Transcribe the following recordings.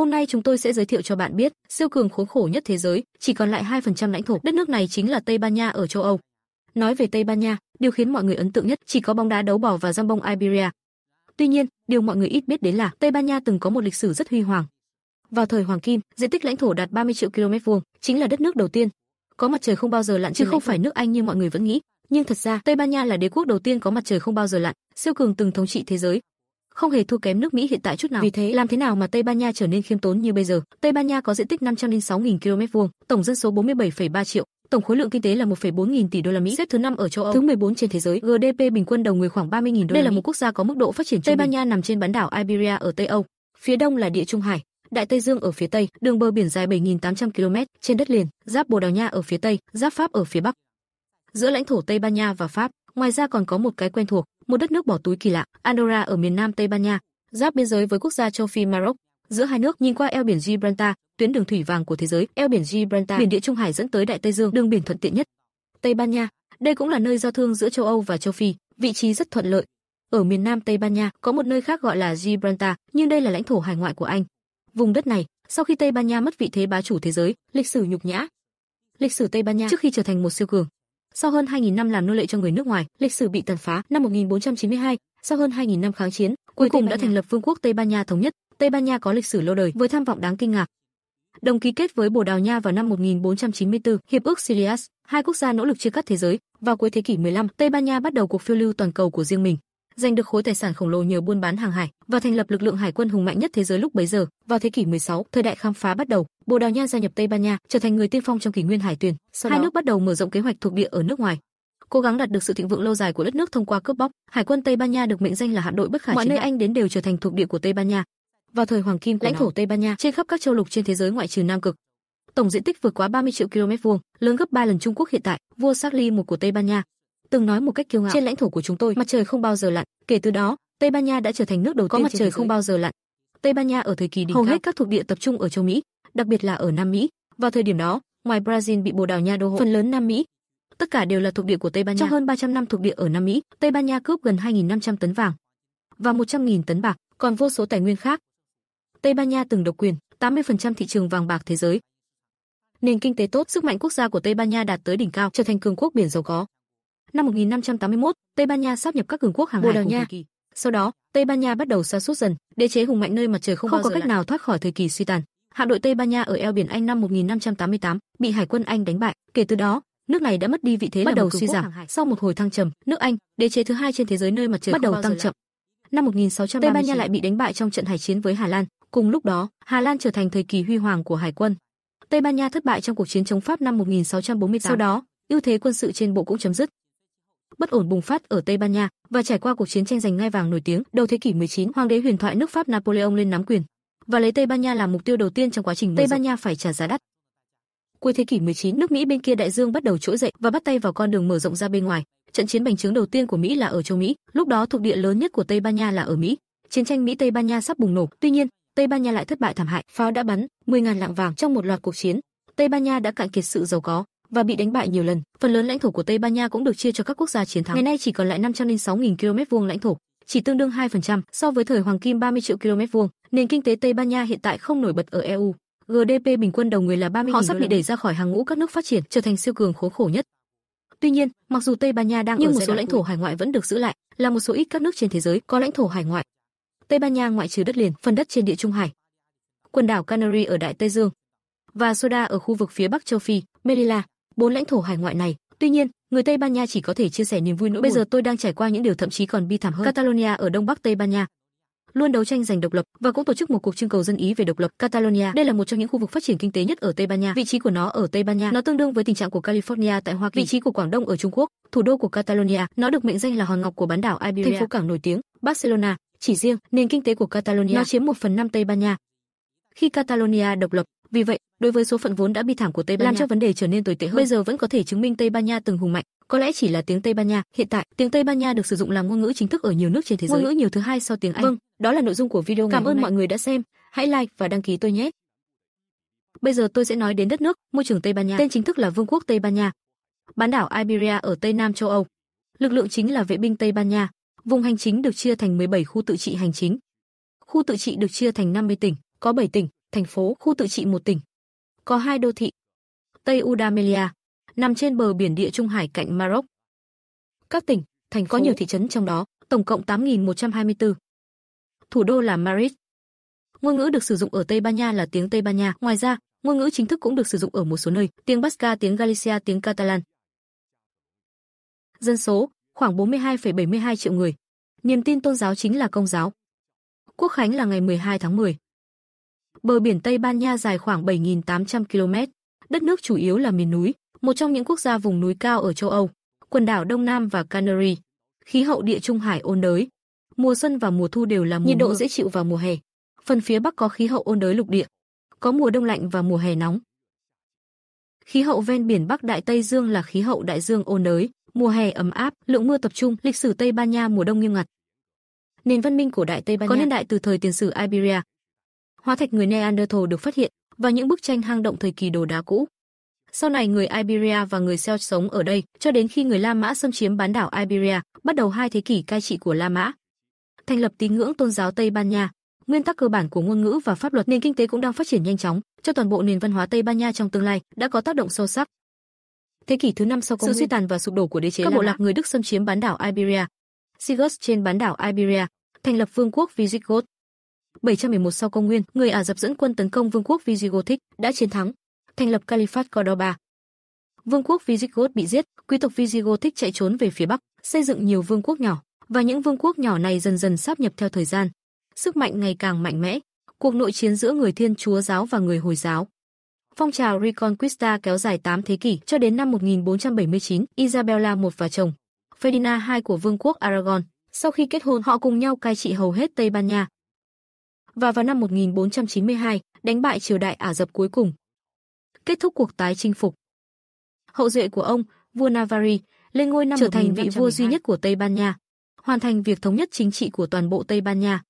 Hôm nay chúng tôi sẽ giới thiệu cho bạn biết, siêu cường khốn khổ nhất thế giới, chỉ còn lại 2% lãnh thổ đất nước này chính là Tây Ban Nha ở châu Âu. Nói về Tây Ban Nha, điều khiến mọi người ấn tượng nhất chỉ có bóng đá đấu bò và giam bông Iberia. Tuy nhiên, điều mọi người ít biết đến là Tây Ban Nha từng có một lịch sử rất huy hoàng. Vào thời Hoàng Kim, diện tích lãnh thổ đạt 30 triệu km vuông, chính là đất nước đầu tiên có mặt trời không bao giờ lặn chứ không phải nước Anh như mọi người vẫn nghĩ. Nhưng thật ra, Tây Ban Nha là đế quốc đầu tiên có mặt trời không bao giờ lặn, siêu cường từng thống trị thế giới, không hề thua kém nước Mỹ hiện tại chút nào. Vì thế, làm thế nào mà Tây Ban Nha trở nên khiêm tốn như bây giờ? Tây Ban Nha có diện tích 506.000 km vuông, tổng dân số 47,3 triệu, tổng khối lượng kinh tế là 1,4 nghìn tỷ đô la Mỹ, xếp thứ 5 ở châu Âu, thứ 14 trên thế giới. GDP bình quân đầu người khoảng 30.000 đô la Mỹ. Đây là một quốc gia có mức độ phát triển Tây Ban Nha nằm trên bán đảo Iberia ở Tây Âu, phía đông là Địa Trung Hải, Đại Tây Dương ở phía tây, đường bờ biển dài 7.800 km, trên đất liền, giáp Bồ Đào Nha ở phía tây, giáp Pháp ở phía bắc. Giữa lãnh thổ Tây Ban Nha và Pháp, Ngoài ra còn có một cái quen thuộc, một đất nước bỏ túi kỳ lạ, Andorra ở miền nam Tây Ban Nha, giáp biên giới với quốc gia châu Phi Maroc. Giữa hai nước nhìn qua eo biển Gibraltar, tuyến đường thủy vàng của thế giới, eo biển Gibraltar, biển địa Trung Hải dẫn tới Đại Tây Dương, đường biển thuận tiện nhất. Tây Ban Nha, đây cũng là nơi giao thương giữa châu Âu và châu Phi, vị trí rất thuận lợi. Ở miền nam Tây Ban Nha có một nơi khác gọi là Gibraltar, nhưng đây là lãnh thổ hải ngoại của Anh. Vùng đất này, sau khi Tây Ban Nha mất vị thế bá chủ thế giới, lịch sử nhục nhã. Lịch sử Tây Ban Nha trước khi trở thành một siêu cường, sau hơn 2.000 năm làm nô lệ cho người nước ngoài, lịch sử bị tàn phá năm 1492, sau hơn 2.000 năm kháng chiến, cuối cùng đã thành lập Vương quốc Tây Ban Nha thống nhất. Tây Ban Nha có lịch sử lâu đời với tham vọng đáng kinh ngạc. Đồng ký kết với Bồ Đào Nha vào năm 1494, hiệp ước Sirius, hai quốc gia nỗ lực chia cắt thế giới. Vào cuối thế kỷ 15, Tây Ban Nha bắt đầu cuộc phiêu lưu toàn cầu của riêng mình giành được khối tài sản khổng lồ nhờ buôn bán hàng hải và thành lập lực lượng hải quân hùng mạnh nhất thế giới lúc bấy giờ. Vào thế kỷ 16, thời đại khám phá bắt đầu, Bồ Đào Nha gia nhập Tây Ban Nha, trở thành người tiên phong trong kỷ nguyên hải tuyền Sau Hai đó, nước bắt đầu mở rộng kế hoạch thuộc địa ở nước ngoài, cố gắng đạt được sự thịnh vượng lâu dài của đất nước thông qua cướp bóc. Hải quân Tây Ban Nha được mệnh danh là hạm đội bất khả Mọi chiến. Mọi nơi Anh đến đều trở thành thuộc địa của Tây Ban Nha. Vào thời hoàng kim của lãnh thổ Tây Ban Nha trên khắp các châu lục trên thế giới ngoại trừ Nam cực, tổng diện tích vượt quá 30 triệu km vuông, lớn gấp 3 lần Trung Quốc hiện tại. Vua Charles I của Tây Ban Nha từng nói một cách kiêu ngạo trên lãnh thổ của chúng tôi mặt trời không bao giờ lặn kể từ đó tây ban nha đã trở thành nước đầu tiên có mặt trời không bao giờ lặn tây ban nha ở thời kỳ đỉnh hầu hết các thuộc địa tập trung ở châu mỹ đặc biệt là ở nam mỹ vào thời điểm đó ngoài brazil bị bồ đào nha đô hộ phần lớn nam mỹ tất cả đều là thuộc địa của tây ban nha trong hơn 300 năm thuộc địa ở nam mỹ tây ban nha cướp gần 2.500 tấn vàng và 100.000 tấn bạc còn vô số tài nguyên khác tây ban nha từng độc quyền 80% thị trường vàng bạc thế giới nền kinh tế tốt sức mạnh quốc gia của tây ban nha đạt tới đỉnh cao trở thành cường quốc biển giàu có Năm 1581, Tây Ban Nha sáp nhập các cường quốc hàng Bồ Đào Nha. Sau đó, Tây Ban Nha bắt đầu sa sút dần, đế chế hùng mạnh nơi mặt trời không, không có cách lại. nào thoát khỏi thời kỳ suy tàn. Hạm đội Tây Ban Nha ở eo biển Anh năm 1588 bị hải quân Anh đánh bại, kể từ đó, nước này đã mất đi vị thế bắt đầu suy giảm. Sau một hồi thăng trầm, nước Anh, đế chế thứ hai trên thế giới nơi mặt trời bắt đầu tăng chậm. Năm 1639, Tây Ban Nha lại bị đánh bại trong trận hải chiến với Hà Lan. Cùng lúc đó, Hà Lan trở thành thời kỳ huy hoàng của hải quân. Tây Ban Nha thất bại trong cuộc chiến chống Pháp năm 1648. Sau đó, ưu thế quân sự trên bộ cũng chấm dứt bất ổn bùng phát ở Tây Ban Nha và trải qua cuộc chiến tranh giành ngai vàng nổi tiếng đầu thế kỷ 19, hoàng đế huyền thoại nước Pháp Napoleon lên nắm quyền và lấy Tây Ban Nha làm mục tiêu đầu tiên trong quá trình Tây Ban Nha phải trả giá đắt. Cuối thế kỷ 19, nước Mỹ bên kia đại dương bắt đầu trỗi dậy và bắt tay vào con đường mở rộng ra bên ngoài. Trận chiến bành trướng đầu tiên của Mỹ là ở châu Mỹ, lúc đó thuộc địa lớn nhất của Tây Ban Nha là ở Mỹ. Chiến tranh Mỹ Tây Ban Nha sắp bùng nổ, tuy nhiên, Tây Ban Nha lại thất bại thảm hại, pháo đã bắn 10.000 lạng vàng trong một loạt cuộc chiến. Tây Ban Nha đã cạn kiệt sự giàu có, và bị đánh bại nhiều lần. Phần lớn lãnh thổ của Tây Ban Nha cũng được chia cho các quốc gia chiến thắng. Ngày nay chỉ còn lại 506.000 km vuông lãnh thổ, chỉ tương đương 2% so với thời hoàng kim 30 triệu km vuông. Nền kinh tế Tây Ban Nha hiện tại không nổi bật ở EU. GDP bình quân đầu người là 30 Họ sắp bị đẩy ra khỏi hàng ngũ các nước phát triển, trở thành siêu cường khốn khổ nhất. Tuy nhiên, mặc dù Tây Ban Nha đang nhưng một số lãnh thổ hải ngoại vẫn được giữ lại, là một số ít các nước trên thế giới có lãnh thổ hải ngoại. Tây Ban Nha ngoại trừ đất liền, phần đất trên địa trung hải, quần đảo Canary ở Đại Tây Dương và Soda ở khu vực phía Bắc châu Phi, Melilla, bốn lãnh thổ hải ngoại này. Tuy nhiên, người Tây Ban Nha chỉ có thể chia sẻ niềm vui nỗi Bây buồn. giờ tôi đang trải qua những điều thậm chí còn bi thảm hơn. Catalonia ở đông bắc Tây Ban Nha luôn đấu tranh giành độc lập và cũng tổ chức một cuộc trưng cầu dân ý về độc lập Catalonia. Đây là một trong những khu vực phát triển kinh tế nhất ở Tây Ban Nha. Vị trí của nó ở Tây Ban Nha, nó tương đương với tình trạng của California tại Hoa Kỳ. Vị trí của Quảng Đông ở Trung Quốc, thủ đô của Catalonia, nó được mệnh danh là hòn ngọc của bán đảo Iberia. Thành phố cảng nổi tiếng Barcelona, chỉ riêng nền kinh tế của Catalonia nó chiếm một phần năm Tây Ban Nha. Khi Catalonia độc lập, vì vậy, đối với số phận vốn đã bi thảm của Tây Ban Nha, làm cho vấn đề trở nên tồi tệ hơn. Bây giờ vẫn có thể chứng minh Tây Ban Nha từng hùng mạnh, có lẽ chỉ là tiếng Tây Ban Nha. Hiện tại, tiếng Tây Ban Nha được sử dụng làm ngôn ngữ chính thức ở nhiều nước trên thế giới. Ngôn ngữ nhiều thứ hai sau tiếng Anh. Vâng, đó là nội dung của video Cảm ơn mọi người đã xem. Hãy like và đăng ký tôi nhé. Bây giờ tôi sẽ nói đến đất nước, môi trường Tây Ban Nha. Tên chính thức là Vương quốc Tây Ban Nha. Bán đảo Iberia ở Tây Nam châu Âu. Lực lượng chính là vệ binh Tây Ban Nha. Vùng hành chính được chia thành 17 khu tự trị hành chính. Khu tự trị được chia thành 50 tỉnh, có 7 tỉnh, thành phố khu tự trị một tỉnh. Có hai đô thị. Tây Udamelia, nằm trên bờ biển địa Trung Hải cạnh Maroc. Các tỉnh, thành có nhiều thị trấn trong đó, tổng cộng 8.124. Thủ đô là Madrid. Ngôn ngữ được sử dụng ở Tây Ban Nha là tiếng Tây Ban Nha. Ngoài ra, ngôn ngữ chính thức cũng được sử dụng ở một số nơi, tiếng Basca, tiếng Galicia, tiếng Catalan. Dân số, khoảng 42,72 triệu người. Niềm tin tôn giáo chính là công giáo. Quốc khánh là ngày 12 tháng 10. Bờ biển Tây Ban Nha dài khoảng 7.800 km. Đất nước chủ yếu là miền núi, một trong những quốc gia vùng núi cao ở châu Âu, quần đảo Đông Nam và Canary. Khí hậu địa trung hải ôn đới. Mùa xuân và mùa thu đều là mùa nhiệt độ mưa. dễ chịu vào mùa hè. Phần phía bắc có khí hậu ôn đới lục địa, có mùa đông lạnh và mùa hè nóng. Khí hậu ven biển Bắc Đại Tây Dương là khí hậu đại dương ôn đới, mùa hè ấm áp, lượng mưa tập trung, lịch sử Tây Ban Nha mùa đông nghiêm ngặt. Nền văn minh cổ đại Tây Ban Nha có niên đại từ thời tiền sử Iberia, Hóa thạch người Neanderthal được phát hiện và những bức tranh hang động thời kỳ đồ đá cũ. Sau này người Iberia và người Celt sống ở đây cho đến khi người La Mã xâm chiếm bán đảo Iberia, bắt đầu hai thế kỷ cai trị của La Mã. Thành lập tín ngưỡng tôn giáo Tây Ban Nha, nguyên tắc cơ bản của ngôn ngữ và pháp luật nền kinh tế cũng đang phát triển nhanh chóng, cho toàn bộ nền văn hóa Tây Ban Nha trong tương lai đã có tác động sâu sắc. Thế kỷ thứ năm sau công sự suy tàn và sụp đổ của đế chế các bộ lạc người Đức xâm chiếm bán đảo Iberia. Sigurd trên bán đảo Iberia thành lập vương quốc Visigoth 711 sau công nguyên, người Ả Rập dẫn quân tấn công vương quốc Visigoth đã chiến thắng, thành lập Caliphat Cordoba. Vương quốc Visigoth bị giết, quý tộc Visigoth chạy trốn về phía bắc, xây dựng nhiều vương quốc nhỏ, và những vương quốc nhỏ này dần dần sáp nhập theo thời gian. Sức mạnh ngày càng mạnh mẽ, cuộc nội chiến giữa người Thiên Chúa giáo và người Hồi giáo. Phong trào Reconquista kéo dài 8 thế kỷ cho đến năm 1479, Isabella I và chồng Ferdinand II của Vương quốc Aragon. Sau khi kết hôn, họ cùng nhau cai trị hầu hết Tây Ban Nha, và vào năm 1492 đánh bại triều đại Ả Rập cuối cùng. Kết thúc cuộc tái chinh phục. Hậu duệ của ông, vua Navarre, lên ngôi năm trở thành vị vua duy nhất của Tây Ban Nha, hoàn thành việc thống nhất chính trị của toàn bộ Tây Ban Nha.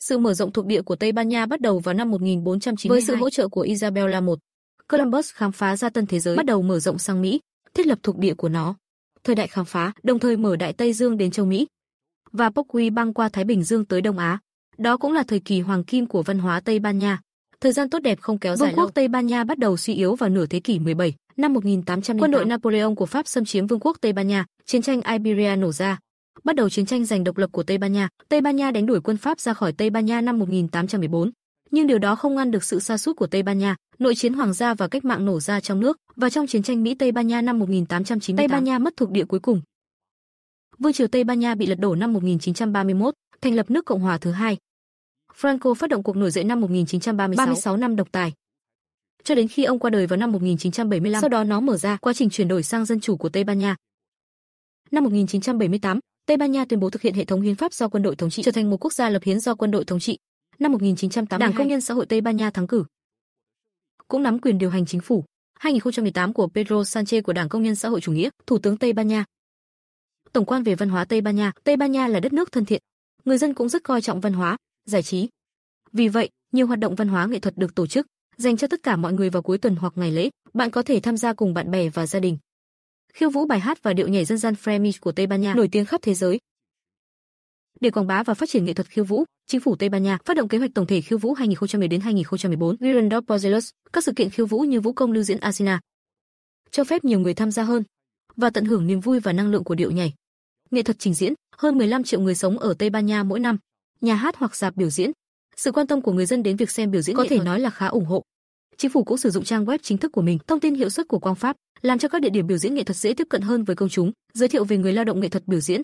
Sự mở rộng thuộc địa của Tây Ban Nha bắt đầu vào năm 1492 với sự hỗ trợ của Isabella I. Columbus khám phá ra tân thế giới, bắt đầu mở rộng sang Mỹ, thiết lập thuộc địa của nó. Thời đại khám phá, đồng thời mở đại Tây Dương đến châu Mỹ và Bắc băng qua Thái Bình Dương tới Đông Á. Đó cũng là thời kỳ hoàng kim của văn hóa Tây Ban Nha. Thời gian tốt đẹp không kéo dài Vương quốc lâu. Tây Ban Nha bắt đầu suy yếu vào nửa thế kỷ 17, năm 1808. Quân đội Napoleon của Pháp xâm chiếm Vương quốc Tây Ban Nha, chiến tranh Iberia nổ ra. Bắt đầu chiến tranh giành độc lập của Tây Ban Nha. Tây Ban Nha đánh đuổi quân Pháp ra khỏi Tây Ban Nha năm 1814 nhưng điều đó không ngăn được sự sa sút của Tây Ban Nha, nội chiến hoàng gia và cách mạng nổ ra trong nước và trong chiến tranh Mỹ Tây Ban Nha năm 1898. Tây Ban Nha mất thuộc địa cuối cùng. Vương triều Tây Ban Nha bị lật đổ năm 1931, thành lập nước Cộng hòa thứ hai, Franco phát động cuộc nổi dậy năm 1936 36 năm độc tài. Cho đến khi ông qua đời vào năm 1975, sau đó nó mở ra quá trình chuyển đổi sang dân chủ của Tây Ban Nha. Năm 1978, Tây Ban Nha tuyên bố thực hiện hệ thống hiến pháp do quân đội thống trị trở thành một quốc gia lập hiến do quân đội thống trị. Năm 1982, Đảng Công nhân Xã hội Tây Ban Nha thắng cử, cũng nắm quyền điều hành chính phủ. 2018 của Pedro Sanchez của Đảng Công nhân Xã hội Chủ nghĩa, Thủ tướng Tây Ban Nha. Tổng quan về văn hóa Tây Ban Nha, Tây Ban Nha là đất nước thân thiện. Người dân cũng rất coi trọng văn hóa, giải trí. Vì vậy, nhiều hoạt động văn hóa nghệ thuật được tổ chức, dành cho tất cả mọi người vào cuối tuần hoặc ngày lễ, bạn có thể tham gia cùng bạn bè và gia đình. Khiêu vũ bài hát và điệu nhảy dân gian Flemish của Tây Ban Nha nổi tiếng khắp thế giới. Để quảng bá và phát triển nghệ thuật khiêu vũ, chính phủ Tây Ban Nha phát động kế hoạch tổng thể khiêu vũ 2010 đến 2014 Girondot Pozelos, các sự kiện khiêu vũ như vũ công lưu diễn Asina, cho phép nhiều người tham gia hơn và tận hưởng niềm vui và năng lượng của điệu nhảy. Nghệ thuật trình diễn, hơn 15 triệu người sống ở Tây Ban Nha mỗi năm, nhà hát hoặc dạp biểu diễn. Sự quan tâm của người dân đến việc xem biểu diễn có thể thuật. nói là khá ủng hộ. Chính phủ cũng sử dụng trang web chính thức của mình, thông tin hiệu suất của Quang Pháp, làm cho các địa điểm biểu diễn nghệ thuật dễ tiếp cận hơn với công chúng, giới thiệu về người lao động nghệ thuật biểu diễn.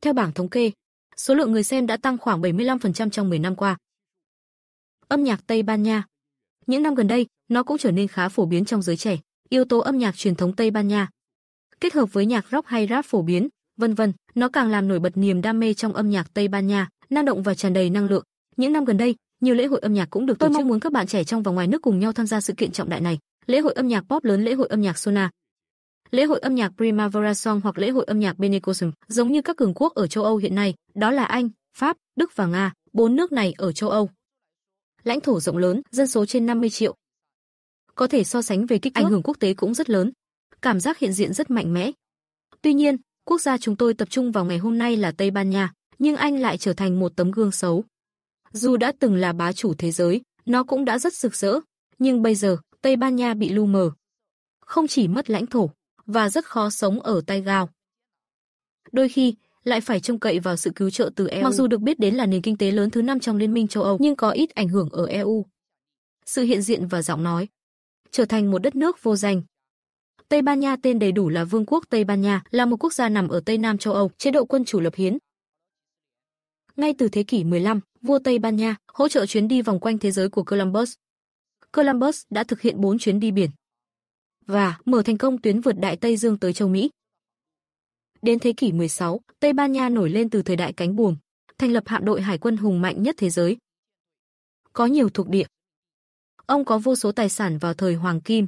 Theo bảng thống kê, số lượng người xem đã tăng khoảng 75% trong 10 năm qua. Âm nhạc Tây Ban Nha Những năm gần đây, nó cũng trở nên khá phổ biến trong giới trẻ, yếu tố âm nhạc truyền thống Tây Ban Nha. Kết hợp với nhạc rock hay rap phổ biến, vân vân, nó càng làm nổi bật niềm đam mê trong âm nhạc Tây Ban Nha năng động và tràn đầy năng lượng. Những năm gần đây, nhiều lễ hội âm nhạc cũng được tổ chức. Tôi mong muốn các bạn trẻ trong và ngoài nước cùng nhau tham gia sự kiện trọng đại này. Lễ hội âm nhạc pop lớn, lễ hội âm nhạc Sona, lễ hội âm nhạc Primavera Song hoặc lễ hội âm nhạc Benecosm, giống như các cường quốc ở châu Âu hiện nay, đó là Anh, Pháp, Đức và Nga, bốn nước này ở châu Âu. Lãnh thổ rộng lớn, dân số trên 50 triệu. Có thể so sánh về kích thước. ảnh hưởng quốc tế cũng rất lớn. Cảm giác hiện diện rất mạnh mẽ. Tuy nhiên, quốc gia chúng tôi tập trung vào ngày hôm nay là Tây Ban Nha nhưng anh lại trở thành một tấm gương xấu. Dù đã từng là bá chủ thế giới, nó cũng đã rất rực rỡ, nhưng bây giờ, Tây Ban Nha bị lu mờ. Không chỉ mất lãnh thổ, và rất khó sống ở tay gao. Đôi khi, lại phải trông cậy vào sự cứu trợ từ EU. Mặc dù được biết đến là nền kinh tế lớn thứ năm trong Liên minh châu Âu, nhưng có ít ảnh hưởng ở EU. Sự hiện diện và giọng nói trở thành một đất nước vô danh. Tây Ban Nha tên đầy đủ là Vương quốc Tây Ban Nha, là một quốc gia nằm ở Tây Nam châu Âu, chế độ quân chủ lập hiến, ngay từ thế kỷ 15, vua Tây Ban Nha hỗ trợ chuyến đi vòng quanh thế giới của Columbus. Columbus đã thực hiện 4 chuyến đi biển và mở thành công tuyến vượt Đại Tây Dương tới châu Mỹ. Đến thế kỷ 16, Tây Ban Nha nổi lên từ thời đại cánh buồm, thành lập hạm đội hải quân hùng mạnh nhất thế giới. Có nhiều thuộc địa. Ông có vô số tài sản vào thời Hoàng Kim.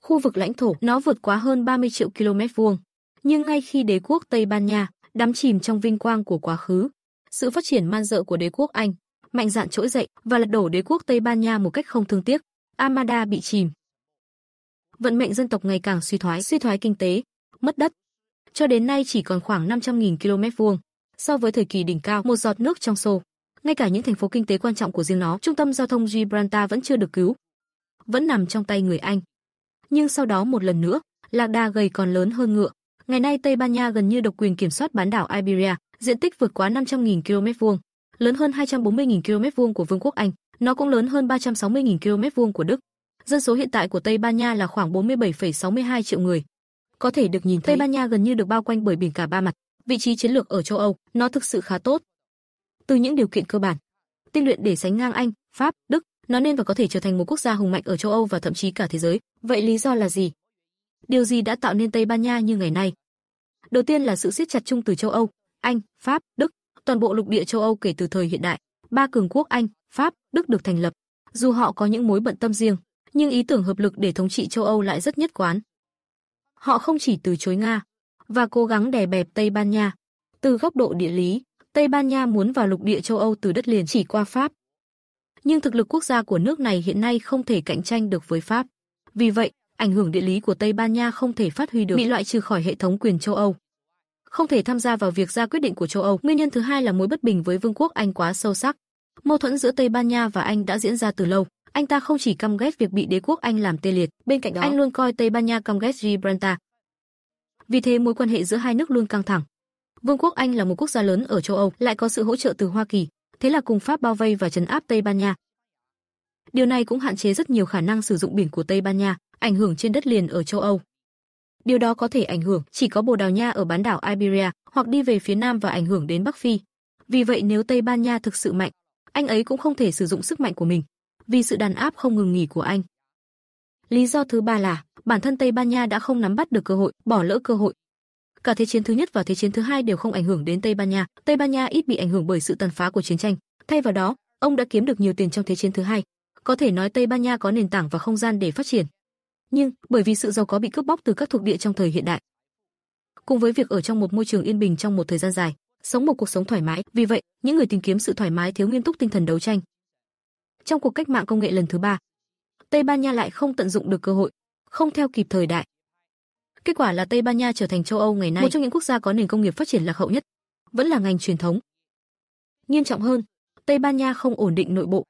Khu vực lãnh thổ nó vượt quá hơn 30 triệu km vuông. Nhưng ngay khi đế quốc Tây Ban Nha đắm chìm trong vinh quang của quá khứ, sự phát triển man dợ của đế quốc Anh, mạnh dạn trỗi dậy và lật đổ đế quốc Tây Ban Nha một cách không thương tiếc. Amada bị chìm. Vận mệnh dân tộc ngày càng suy thoái, suy thoái kinh tế, mất đất. Cho đến nay chỉ còn khoảng 500.000 km vuông. So với thời kỳ đỉnh cao, một giọt nước trong xô. Ngay cả những thành phố kinh tế quan trọng của riêng nó, trung tâm giao thông Gibraltar vẫn chưa được cứu. Vẫn nằm trong tay người Anh. Nhưng sau đó một lần nữa, lạc đà gầy còn lớn hơn ngựa. Ngày nay Tây Ban Nha gần như độc quyền kiểm soát bán đảo Iberia, diện tích vượt quá 500.000 km vuông, lớn hơn 240.000 km vuông của Vương quốc Anh, nó cũng lớn hơn 360.000 km vuông của Đức. Dân số hiện tại của Tây Ban Nha là khoảng 47,62 triệu người. Có thể được nhìn thấy Tây Ban Nha gần như được bao quanh bởi biển cả ba mặt, vị trí chiến lược ở châu Âu, nó thực sự khá tốt. Từ những điều kiện cơ bản, tinh luyện để sánh ngang Anh, Pháp, Đức, nó nên và có thể trở thành một quốc gia hùng mạnh ở châu Âu và thậm chí cả thế giới. Vậy lý do là gì? Điều gì đã tạo nên Tây Ban Nha như ngày nay? Đầu tiên là sự siết chặt chung từ châu Âu, anh, Pháp, Đức, toàn bộ lục địa châu Âu kể từ thời hiện đại, ba cường quốc Anh, Pháp, Đức được thành lập. Dù họ có những mối bận tâm riêng, nhưng ý tưởng hợp lực để thống trị châu Âu lại rất nhất quán. Họ không chỉ từ chối Nga và cố gắng đè bẹp Tây Ban Nha. Từ góc độ địa lý, Tây Ban Nha muốn vào lục địa châu Âu từ đất liền chỉ qua Pháp. Nhưng thực lực quốc gia của nước này hiện nay không thể cạnh tranh được với Pháp. Vì vậy, ảnh hưởng địa lý của Tây Ban Nha không thể phát huy được, bị loại trừ khỏi hệ thống quyền châu Âu không thể tham gia vào việc ra quyết định của châu Âu. Nguyên nhân thứ hai là mối bất bình với Vương quốc Anh quá sâu sắc. Mâu thuẫn giữa Tây Ban Nha và Anh đã diễn ra từ lâu. Anh ta không chỉ căm ghét việc bị đế quốc Anh làm tê liệt, bên cạnh đó anh luôn coi Tây Ban Nha căm ghét Gibraltar. Vì thế mối quan hệ giữa hai nước luôn căng thẳng. Vương quốc Anh là một quốc gia lớn ở châu Âu, lại có sự hỗ trợ từ Hoa Kỳ, thế là cùng Pháp bao vây và trấn áp Tây Ban Nha. Điều này cũng hạn chế rất nhiều khả năng sử dụng biển của Tây Ban Nha, ảnh hưởng trên đất liền ở châu Âu. Điều đó có thể ảnh hưởng chỉ có Bồ Đào Nha ở bán đảo Iberia hoặc đi về phía nam và ảnh hưởng đến Bắc Phi. Vì vậy nếu Tây Ban Nha thực sự mạnh, anh ấy cũng không thể sử dụng sức mạnh của mình vì sự đàn áp không ngừng nghỉ của anh. Lý do thứ ba là bản thân Tây Ban Nha đã không nắm bắt được cơ hội, bỏ lỡ cơ hội. Cả thế chiến thứ nhất và thế chiến thứ hai đều không ảnh hưởng đến Tây Ban Nha. Tây Ban Nha ít bị ảnh hưởng bởi sự tàn phá của chiến tranh. Thay vào đó, ông đã kiếm được nhiều tiền trong thế chiến thứ hai. Có thể nói Tây Ban Nha có nền tảng và không gian để phát triển nhưng bởi vì sự giàu có bị cướp bóc từ các thuộc địa trong thời hiện đại, cùng với việc ở trong một môi trường yên bình trong một thời gian dài, sống một cuộc sống thoải mái, vì vậy, những người tìm kiếm sự thoải mái thiếu nghiêm túc tinh thần đấu tranh. Trong cuộc cách mạng công nghệ lần thứ ba, Tây Ban Nha lại không tận dụng được cơ hội, không theo kịp thời đại. Kết quả là Tây Ban Nha trở thành châu Âu ngày nay một trong những quốc gia có nền công nghiệp phát triển lạc hậu nhất, vẫn là ngành truyền thống. Nghiêm trọng hơn, Tây Ban Nha không ổn định nội bộ.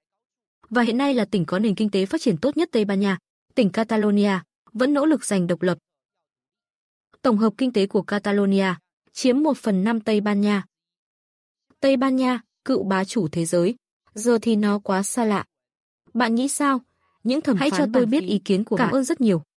Và hiện nay là tỉnh có nền kinh tế phát triển tốt nhất Tây Ban Nha, tỉnh Catalonia vẫn nỗ lực giành độc lập. Tổng hợp kinh tế của Catalonia chiếm 1 phần 5 Tây Ban Nha. Tây Ban Nha, cựu bá chủ thế giới, giờ thì nó quá xa lạ. Bạn nghĩ sao? Những thẩm Hãy phán cho tôi biết ý kiến của Cảm bạn. Cảm ơn rất nhiều.